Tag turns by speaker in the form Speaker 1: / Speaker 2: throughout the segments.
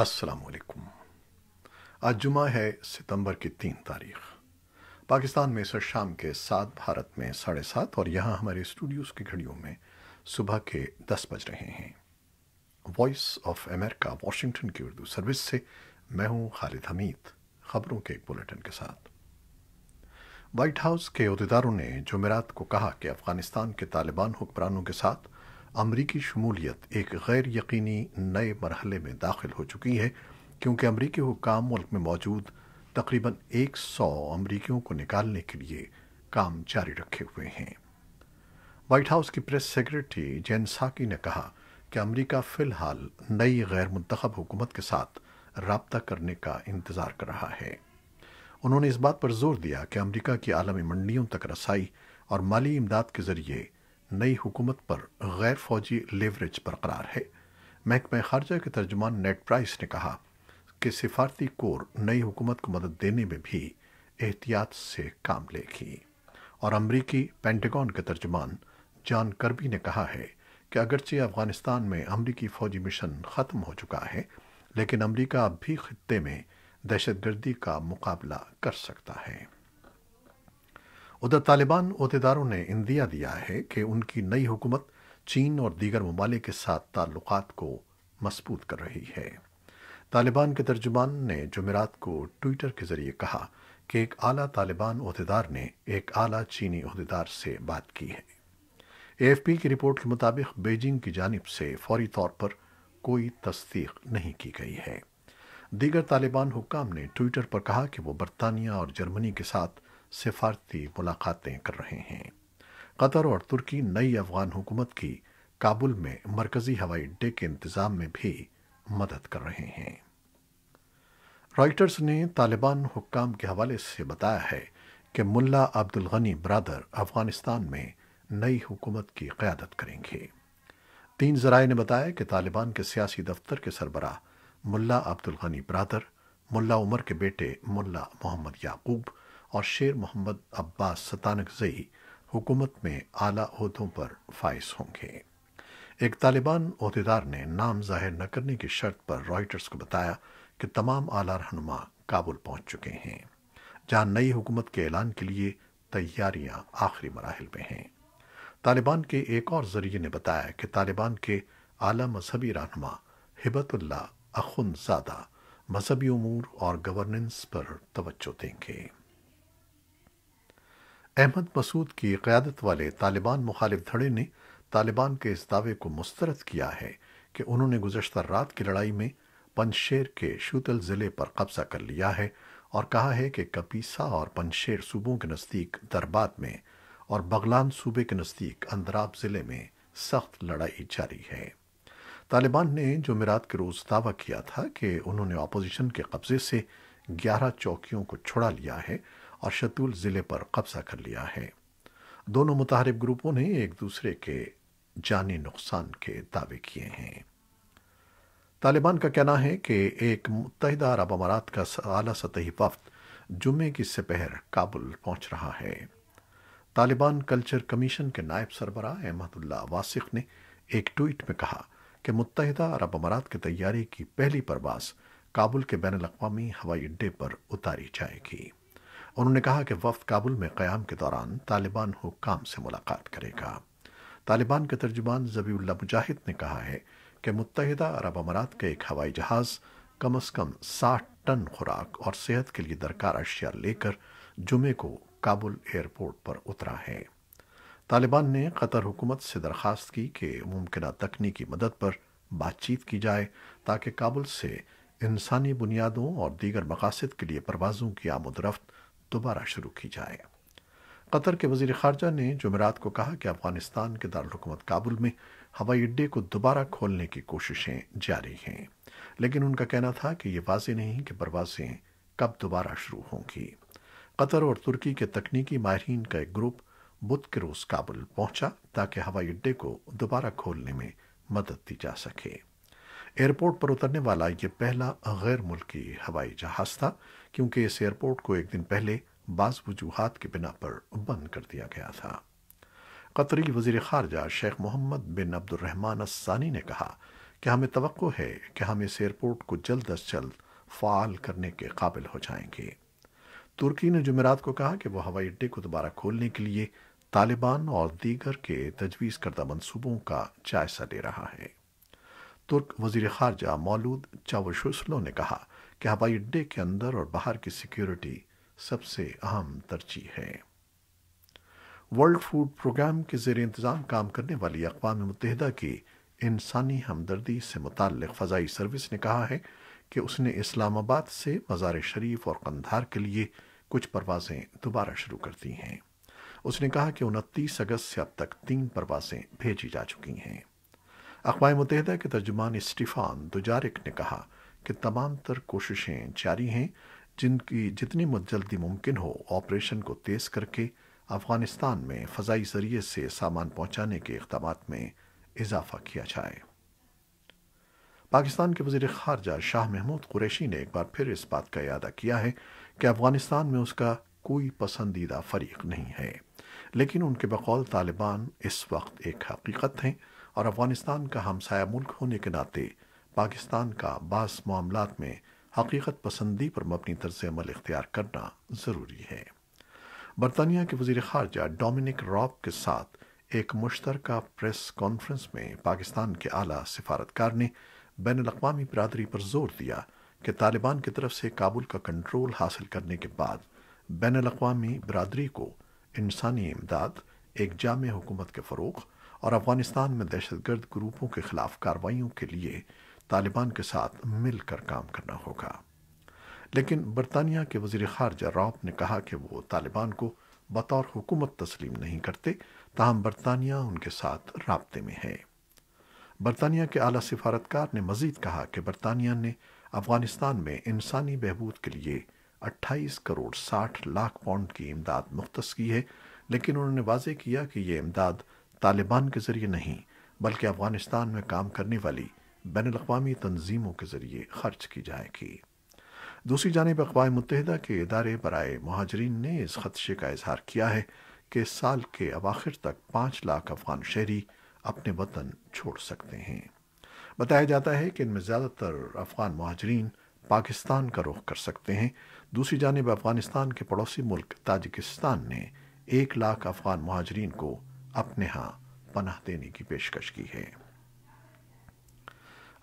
Speaker 1: अस्सलाम आज जुमा है सितंबर की तीन तारीख पाकिस्तान में सर शाम के सात भारत में साढ़े सात और यहाँ हमारे स्टूडियोज़ की घड़ियों में सुबह के दस बज रहे हैं वॉइस ऑफ अमेरिका वॉशिंगटन की उर्दू सर्विस से मैं हूँ खालिद हमीद खबरों के एक बुलेटिन के साथ वाइट हाउस के अहदेदारों ने जुमेरात को कहा कि अफ़गानिस्तान के तालिबान हुक्मरानों के साथ अमरीकी शमूलियत एक गैर यकीनी नए मरहले में दाखिल हो चुकी है क्योंकि अमरीकी हुकाम मुल्क में मौजूद तकरीबन एक सौ अमरीकियों को निकालने के लिए काम जारी रखे हुए हैं वाइट हाउस की प्रेस सेक्रेटरी जैन साकी ने कहा कि अमरीका फ़िलहाल नई गैर मुंतब हुकूमत के साथ रबता करने का इंतज़ार कर रहा है उन्होंने इस बात पर जोर दिया कि अमरीका की आलमी मंडियों तक रसाई और माली इमदाद के ज़रिए नई हुकूमत पर गैर फौजी लेवरेज बरकरार है महकमा खारजा के तर्जुमान नेट प्राइस ने कहा कि सिफारती कोर नई हुकूमत को मदद देने में भी एहतियात से काम लेगी और अमरीकी पेंटेगॉन के तर्जुमान जान करबी ने कहा है कि अगरचे अफगानिस्तान में अमरीकी फौजी मिशन ख़त्म हो चुका है लेकिन अमरीका अब भी खत्े में दहशतगर्दी का मुकाबला कर सकता है उधर तालिबान अहदेदारों ने इंदिया दिया है कि उनकी नई हुकूमत चीन और दीगर ममालिक के साथ ताल्लुक को मजबूत कर रही है तालिबान के तर्जुमान ने जमेरात को ट्विटर के जरिए कहा कि एक आला तालिबान अहदेदार ने एक आला चीनी अहदेदार से बात की है एएफपी की रिपोर्ट के मुताबिक बीजिंग की जानब से फौरी तौर पर कोई तस्दीक नहीं की गई है दीगर तालिबान हुकाम ने ट्विटर पर कहा कि वो बरतानिया और जर्मनी के साथ सिफारती मुलाकातें कर रहे हैं कतर और तुर्की नई अफगान हुकूमत की काबुल में मरकजी हवाई अड्डे के इंतजाम में भी मदद कर रहे हैं रॉयटर्स ने तालिबान हुक्काम के हवाले से बताया है कि मुल्ला अब्दुल गनी ब्रादर अफगानिस्तान में नई हुकूमत की क्यादत करेंगे तीन जराए ने बताया कि तालिबान के सियासी दफ्तर के सरबराह मुल्ला अब्दुल गनी ब्रादर मुल्ला उमर के बेटे मुल्ला मोहम्मद याकूब और शेर मोहम्मद अब्बास सतानकजई हुकूमत में आला अहदों पर फाइज होंगे एक तालिबान अहदेदार ने नाम जाहिर न करने की शर्त पर रॉयटर्स को बताया कि तमाम आला रहनुमा काबुल पहुंच चुके हैं जहां नई हुकूमत के ऐलान के लिए तैयारियां आखिरी मराहल में हैं तालिबान के एक और जरिए ने बताया कि तालिबान के आला मजहबी रहनुमा हिबतुल्ला अखुंदादा मजहबी अमूर और गवर्नेंस पर तवज्जो देंगे अहमद मसूद की क़्यादत वाले तालिबान मुखालिफ धड़े ने तालिबान के इस दावे को मुस्तरद किया है कि उन्होंने गुजशतर रात की लड़ाई में पंजशेर के शूतल ज़िले पर कब्ज़ा कर लिया है और कहा है कि कपीसा और पंजशेर सूबों के नज़दीक दरबाद में और बगलान सूबे के नज़दीक अंदराब ज़िले में सख्त लड़ाई जारी है तालिबान ने जुमेरात के रोज़ दावा किया था कि उन्होंने अपोजिशन के कब्ज़े से ग्यारह चौकियों को छुड़ा लिया है और शतूल ज़िले पर कब्ज़ा कर लिया है दोनों मुतहरब ग्रुपों ने एक दूसरे के जानी नुकसान के दावे किए हैं तालिबान का कहना है कि एक मुतहदा अरब अमारात का आला सतही वफ्त जुमे की सपहर काबुल पहुंच रहा है तालिबान कल्चर कमीशन के नायब सरबरा अहमदुल्ला वासिक ने एक ट्वीट में कहा कि मुतहदा अरब अमारात की तैयारी की पहली परवास काबुल के बैन अवी हवाई अड्डे पर उतारी जाएगी उन्होंने कहा कि वफ काबुल में क्याम के दौरान तालिबान हुकाम से मुलाकात करेगा तालिबान के तर्जुमान जबीउल्ला मुजाहिद ने कहा है कि मुतहदा अरब अमारात के एक हवाई जहाज़ कम अज़ कम साठ टन खुराक और सेहत के लिए दरकार अशिया लेकर जुमे को काबुल एयरपोर्ट पर उतरा है तालिबान ने कतर हुकूमत से दरखास्त की कि मुमकिन तकनीकी मदद पर बातचीत की जाए ताकि काबुल से इंसानी बुनियादों और दीगर मकासद के लिए परवाज़ों की आमदरफ्त दोबारा शुरू की जाए कतर के वजीर खारजा ने जुमेरात को कहा कि अफगानिस्तान के दारकूमत काबुल में हवाई अड्डे को दोबारा खोलने की कोशिशें जारी हैं लेकिन उनका कहना था कि यह वाजे नहीं कि परवाजें कब दोबारा शुरू होंगी कतर और तुर्की के तकनीकी माहरीन का एक ग्रुप बुध के रोज काबुल पहुंचा ताकि हवाई अड्डे को दोबारा खोलने में मदद दी जा सके एयरपोर्ट पर उतरने वाला ये पहला गैर मुल्की हवाई जहाज था क्योंकि इस एयरपोर्ट को एक दिन पहले बाज वजूहत के बिना पर बंद कर दिया गया था कतरी वजीर खारजा शेख मोहम्मद बिन अब्दुलरहमान अस्सानी ने कहा कि हमें तो है कि हम इस एयरपोर्ट को जल्द अज जल्द फ़ाल करने के काबिल हो जाएंगे तुर्की ने जुमेरात को कहा कि वह हवाई अड्डे को दोबारा खोलने के लिए तालिबान और दीगर के तजवीज़ करदा मनसूबों का जायजा ले रहा है तुर्क वजीर खारजा मौलूद चावशुसलो ने कहा कि हवाई अड्डे के अंदर और बाहर की सिक्योरिटी सबसे अहम तरजीह है वर्ल्ड फूड प्रोग्राम के जेर इंतज़ाम काम करने वाली अकवा मुतहदा की इंसानी हमदर्दी से मुतल फ़जाई सर्विस ने कहा है कि उसने इस्लामाबाद से मज़ार शरीफ और कंधार के लिए कुछ परवाज़ें दोबारा शुरू कर दी हैं उसने कहा कि उनतीस अगस्त से अब तक तीन परवाज़ें भेजी जा चुकी हैं अकवा मुतहदा के तर्जुमान स्टीफान दुजारिक ने कहा कि तमाम तर कोशिशें जारी हैं जिनकी जितनी जल्दी मुमकिन हो ऑपरेशन को तेज़ करके अफगानिस्तान में फ़जाई ज़रिए से सामान पहुंचाने के इकदाम में इजाफा किया जाए पाकिस्तान के वजीर खारजा शाह महमूद कुरैशी ने एक बार फिर इस बात का इरादा किया है कि अफगानिस्तान में उसका कोई पसंदीदा फरीक नहीं है लेकिन उनके बकौल तालिबान इस वक्त एक हकीकत हैं और अफगानिस्तान का हमसाया मुल्क होने के नाते पाकिस्तान का बास मामला में हकीकत पसंदी पर मबनी तर्ज अमल इख्तियार करना ज़रूरी है बरतानिया के वजीर खारजा डोमिनिक रॉब के साथ एक मुश्तर प्रेस कॉन्फ्रेंस में पाकिस्तान के आला सिफारतकार ने बैन अवी बरदरी पर जोर दिया कि तालिबान की तरफ से काबुल का कंट्रोल हासिल करने के बाद बैन अवी बरदरी को इंसानी इमदाद एक जाम हुकूमत के फ़रूग और अफगानिस्तान में दहशतगर्द ग्रुपों के खिलाफ कार्रवाई के लिए तालिबान के साथ मिलकर काम करना होगा लेकिन बरतानिया के वजीर खारजा रॉप ने कहा कि वो तालिबान को बतौर हुकूमत तस्लीम नहीं करते ताहम बरतानिया उनके साथ रबते में है बरतानिया के आला सिफारतकार ने मजीद कहा कि बरतानिया ने अफगानिस्तान में इंसानी बहबूद के लिए 28 करोड़ 60 लाख पाउंड की इमदाद मुख्त की है लेकिन उन्होंने वाजे किया कि यह इमदाद तालिबान के जरिए नहीं बल्कि अफगानिस्तान में काम करने वाली बैन अवी तनजीमों के ज़रिए खर्च की जाएगी दूसरी जानब अकवा मुतहदा के इदारे बरए महाजरीन ने इस खदशे का इजहार किया है कि इस साल के अवाखिर तक पांच लाख अफगान शहरी अपने वतन छोड़ सकते हैं बताया जाता है कि इनमें ज़्यादातर अफगान महाजरीन पाकिस्तान का रुख कर सकते हैं दूसरी जानब अफगानिस्तान के पड़ोसी मुल्क ताजिकिस्तान ने एक लाख अफगान महाजरीन को अपने यहाँ पनाह देने की पेशकश की है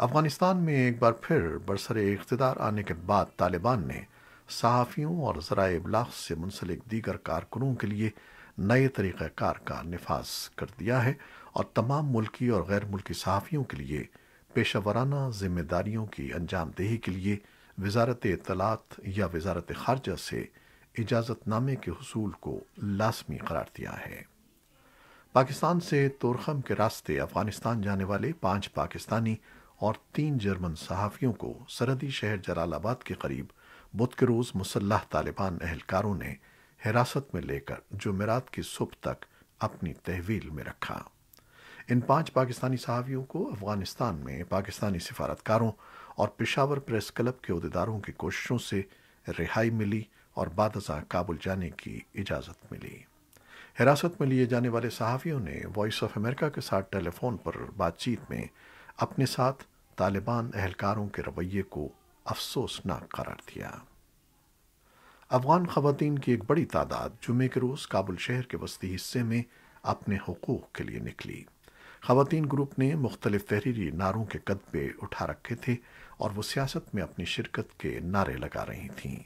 Speaker 1: अफगानिस्तान में एक बार फिर बरसर इकतदार आने के बाद तालिबान ने सहाफ़ियों और ज़रा इबलाग से मुंसलिक दीगर कारकुनों के लिए नए तरीक़ाकार का नफाज कर दिया है और तमाम मुल्की और गैर मुल्की सहाफ़ियों के लिए पेशावराना जिम्मेदारियों की अंजामदेही के लिए वजारत इतलात या वजारत खारजा से इजाज़तनामे के हसूल को लाजमी करार दिया है पाकिस्तान से तोरखम के रास्ते अफगानिस्तान जाने वाले पांच पाकिस्तानी और तीन जर्मन सहाफ़ियों को सरहदी शहर जलालाबाद के करीब बुध के रोज़ मुसल्ह तालिबान अहलकारों ने हिरासत में लेकर जुमेरात की सुबह तक अपनी तहवील में रखा इन पांच पाकिस्तानी सहावियों को अफगानिस्तान में पाकिस्तानी सिफारतकारों और पिशावर प्रेस क्लब के अहदेदारों की कोशिशों से रिहाई मिली और बादशाह काबुल जाने की इजाज़त मिली हिरासत में लिए जाने वाले सहाफ़ियों ने वॉइस ऑफ अमेरिका के साथ टेलीफोन पर बातचीत में अपने साथ तालिबान अहलकारों के रवैये को अफसोसनाक करार दिया अफगान खवतान की एक बड़ी तादाद जुमे के रोज़ काबुल शहर के वस्ती हिस्से में अपने हकूक़ के लिए निकली खवतान ग्रुप ने मुख्तलिफ तहरीरी नारों के कदबे उठा रखे थे और वो सियासत में अपनी शिरकत के नारे लगा रही थीं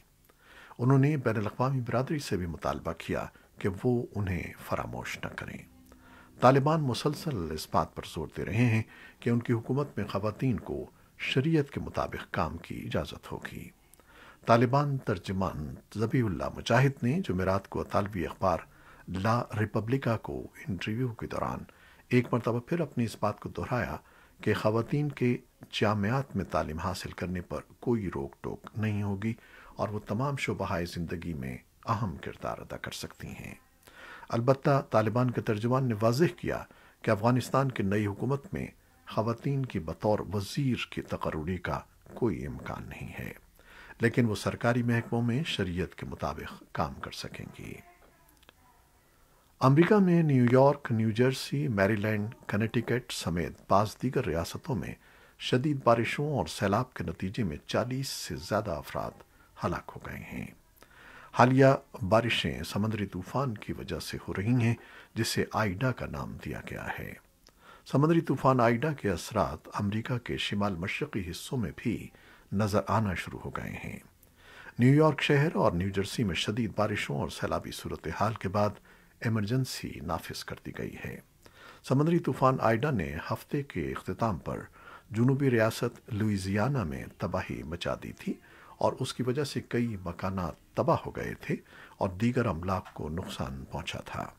Speaker 1: उन्होंने बैन अवी बरदरी से भी मुतालबा किया कि वो उन्हें फरामोश न करें तालिबान मुसलसल इस बात पर जोर दे रहे हैं कि उनकी हुकूमत में खातन को शरीयत के मुताबिक काम की इजाज़त होगी तालिबान तर्जमान जबीउल्ला मुजाहिद ने जमेरात को अतालवी अखबार ला रिपब्लिका को इंटरव्यू के दौरान एक मरतबा फिर अपनी इस बात को दोहराया कि खातन के जामियात में तालीम हासिल करने पर कोई रोक टोक नहीं होगी और वो तमाम शुबहाए ज़िंदगी में अहम किरदार अदा कर सकती हैं अलबत् तालिबान के तर्जुमान ने वाजह किया कि अफ़गानिस्तान की नई हुकूमत में खातन की बतौर वजीर की तकर्री का कोई इम्कान नहीं है लेकिन वह सरकारी महकमों में शरीय के मुताबिक काम कर सकेंगी अमरीका में न्यूयॉर्क न्यूजर्सी मैरीलैंड कनेटिकट समेत पांच दीगर रियासतों में शदीद बारिशों और सैलाब के नतीजे में चालीस से ज़्यादा अफराद हलाक हो गए हैं हालिया बारिशें समुद्री तूफान की वजह से हो रही हैं जिसे आइडा का नाम दिया गया है समुद्री तूफान आइडा के असरात अमेरिका के शिमाल मशरकी हिस्सों में भी नजर आना शुरू हो गए हैं न्यूयॉर्क शहर और न्यूजर्सी में शदीद बारिशों और सैलाबी सूरत हाल के बाद इमरजेंसी नाफिज कर दी गई है समुद्री तूफान आइडा ने हफ्ते के अख्ताम पर जुनूबी रियासत लुइजियाना में तबाही मचा दी थी और उसकी वजह से कई मकाना तबाह हो गए थे और दीगर अमलाक को नुकसान पहुंचा था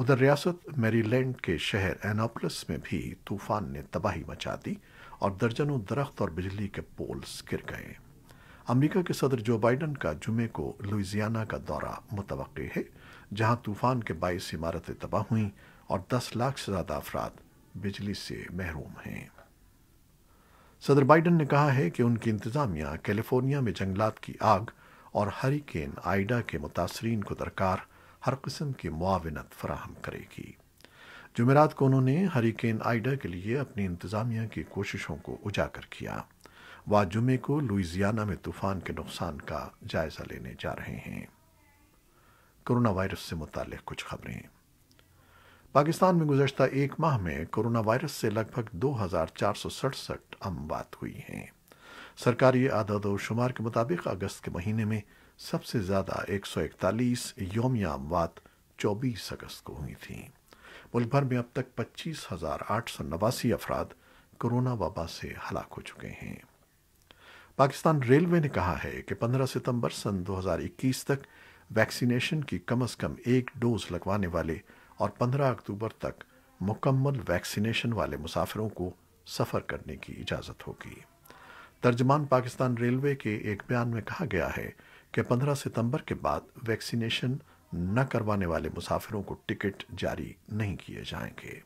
Speaker 1: उधर रियासत मेरीलैंड के शहर एनापलस में भी तूफान ने तबाही मचा दी और दर्जनों दरख्त और बिजली के पोल्स गिर गए अमेरिका के सदर जो बाइडन का जुमे को लुइजियाना का दौरा मुतव है जहां तूफान के बाईस इमारतें तबाह हुईं और 10 लाख से ज़्यादा अफराद बिजली से महरूम हैं सदर बाइडन ने कहा है कि उनकी इंतजामिया कैलिफोर्निया में जंगलात की आग और हरिकेन आइडा के मुतासरीन को दरकार हर किस्म की मुआवनत फराहम करेगी जुमेरात को उन्होंने हरिकेन आइडा के लिए अपनी इंतजामिया की कोशिशों को उजागर किया वह जुमे को लुइजियाना में तूफान के नुकसान का जायजा लेने जा रहे हैं कोरोना वायरस से मुतल कुछ खबरें पाकिस्तान में गुजशत एक माह में कोरोना वायरस से लगभग दो अमवात हुई हैं सरकारी आदद और शुमार के मुताबिक अगस्त के महीने में सबसे ज़्यादा 141 योमिया अमवात चौबीस अगस्त को हुई थी मुल्क भर में अब तक पच्चीस हजार आठ सौ नवासी अफराद कोरोना वबा से हलाक हो चुके हैं पाकिस्तान रेलवे ने कहा है कि 15 सितंबर सन 2021 तक वैक्सीनेशन की कम अज कम एक डोज लगवाने वाले और 15 अक्टूबर तक मुकम्मल वैक्सीनेशन वाले मुसाफिरों को सफ़र करने की इजाज़त होगी तर्जमान पाकिस्तान रेलवे के एक बयान में कहा गया है कि 15 सितंबर के बाद वैक्सीनेशन न करवाने वाले मुसाफिरों को टिकट जारी नहीं किए जाएंगे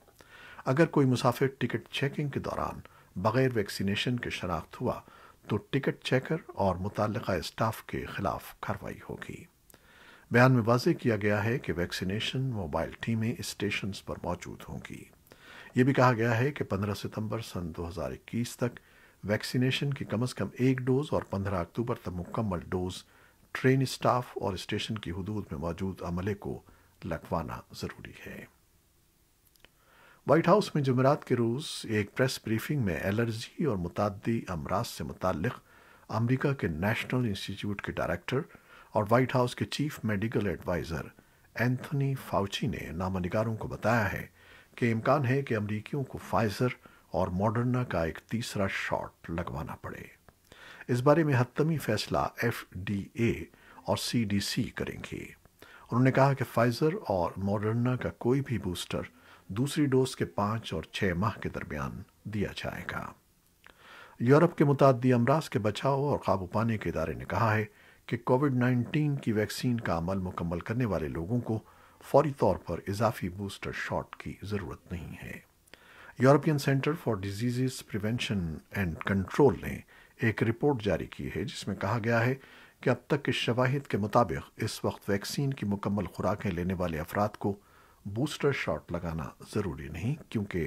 Speaker 1: अगर कोई मुसाफिर टिकट चेकिंग के दौरान बगैर वैक्सीनेशन के शनाख्त हुआ तो टिकट चेकर और मुतल स्टाफ के खिलाफ कार्रवाई होगी बयान में वाजे किया गया है कि वैक्सीनेशन मोबाइल टीमें स्टेशन पर मौजूद होंगी ये भी कहा गया है कि 15 सितंबर सन 2021 तक वैक्सीनेशन की कम अज कम एक डोज और 15 अक्टूबर तक मुकम्मल डोज ट्रेन स्टाफ और स्टेशन की हदूद में मौजूद अमले को लगवाना जरूरी है व्हाइट हाउस में जमेरात के रोज एक प्रेस ब्रीफिंग में एलर्जी और मुतादी अमराज से मुतल अमरीका के नेशनल इंस्टीट्यूट के डायरेक्टर और व्हाइट हाउस के chief medical adviser Anthony Fauci ने नामनिगारों को बताया है कि इम्कान है कि अमरीकियों को फाइजर और मॉडर्ना का एक तीसरा शॉट लगवाना पड़े इस बारे में हतमी फैसला एफ और सी करेंगे उन्होंने कहा कि फाइजर और मॉडर्ना का कोई भी बूस्टर दूसरी डोज के पांच और छह माह के दरमियान दिया जाएगा यूरोप के मुताद अमराज के बचाव और काबू पाने के इदारे ने कहा है कि कोविड 19 की वैक्सीन का अमल मुकम्मल करने वाले लोगों को फौरी तौर पर इजाफी बूस्टर शॉट की ज़रूरत नहीं है European Centre for Disease Prevention and Control ने एक रिपोर्ट जारी की है जिसमें कहा गया है कि अब तक के शवाहिद के मुताबिक इस वक्त वैक्सीन की मुकम्मल खुराकें लेने वाले अफराद को बूस्टर शॉट लगाना ज़रूरी नहीं क्योंकि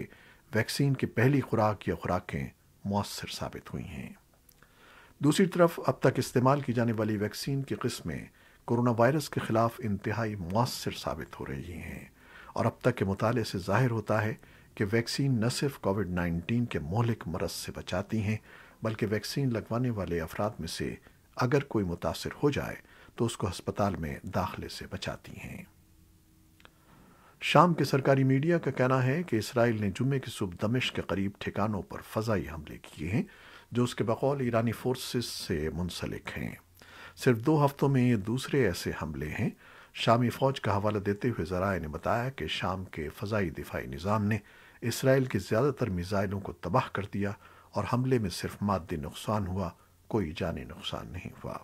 Speaker 1: वैक्सीन की पहली खुराक या खुराकें मौसर साबित हुई हैं दूसरी तरफ अब तक इस्तेमाल की जाने वाली वैक्सीन की किस्में कोरोना वायरस के खिलाफ इंतहाई मौसर साबित हो रही हैं और अब तक के मुताले से जाहिर होता है कि वैक्सीन न सिर्फ कोविड 19 के मौलिक मरज से बचाती हैं बल्कि वैक्सीन लगवाने वाले अफराद में से अगर कोई मुतासर हो जाए तो उसको अस्पताल में दाखिले से बचाती हैं शाम के सरकारी मीडिया का कहना है कि इसराइल ने जुम्मे की सुबह दमिश के करीब ठिकानों पर फजाई हमले किए हैं जो उसके बकौल ईरानी फोर्सेस से मुंसलिक हैं सिर्फ दो हफ्तों में ये दूसरे ऐसे हमले हैं शामी फौज का हवाला देते हुए जराए ने बताया कि शाम के फजाई दिफाई निज़ाम ने इसराइल के ज़्यादातर मिज़ाइलों को तबाह कर दिया और हमले में सिर्फ मादी नुकसान हुआ कोई जानी नुकसान नहीं हुआ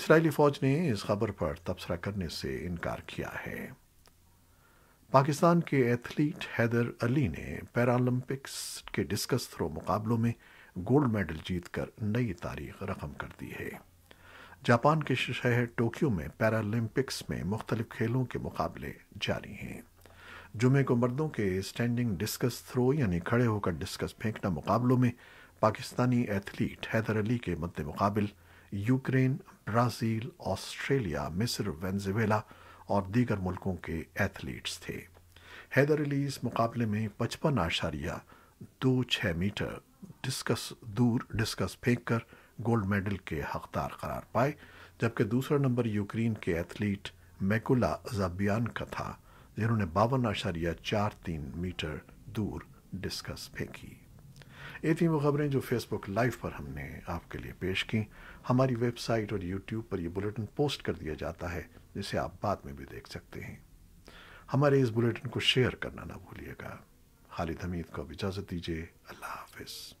Speaker 1: इसराइली फौज ने इस खबर पर तबसरा करने से इनकार किया है पाकिस्तान के एथलीट हैदर अली ने पैरालंपिक्स के डिस्कस थ्रो मुकाबलों में गोल्ड मेडल जीतकर नई तारीख रकम कर दी है जापान के शहर टोक्यो में पैरालंपिक्स में मुख्तलिफ खेलों के मुकाबले जारी हैं जुमे को मर्दों के स्टैंडिंग डिस्कस थ्रो यानी खड़े होकर डिस्कस फेंकना मुकाबलों में पाकिस्तानी एथलीट हैदर अली के मद्दे मुकाबल यूक्रेन ब्राज़ील ऑस्ट्रेलिया मिस्र वेनेजुएला और दीगर मुल्कों के एथलीट्स थे हैदर अली इस मुकाबले में पचपन आशारिया दो छः मीटर डिस्कस दूर डिस्कस फेंक कर गोल्ड मेडल के हकदार करार पाए जबकि दूसरा नंबर यूक्रेन के एथलीट मैकुला जबियान का था जिन्होंने बावन आशारिया चार तीन मीटर दूर डिस्कस फेंकी ये थी वो खबरें जो फेसबुक लाइव पर हमने आपके लिए पेश की हमारी वेबसाइट और यूट्यूब पर यह बुलेटिन पोस्ट कर दिया जाता है जिसे आप बाद में भी देख सकते हैं हमारे इस बुलेटिन को शेयर करना ना भूलिएगा खालिद हमीद को अब इजाज़त दीजिए अल्लाह हाफिज़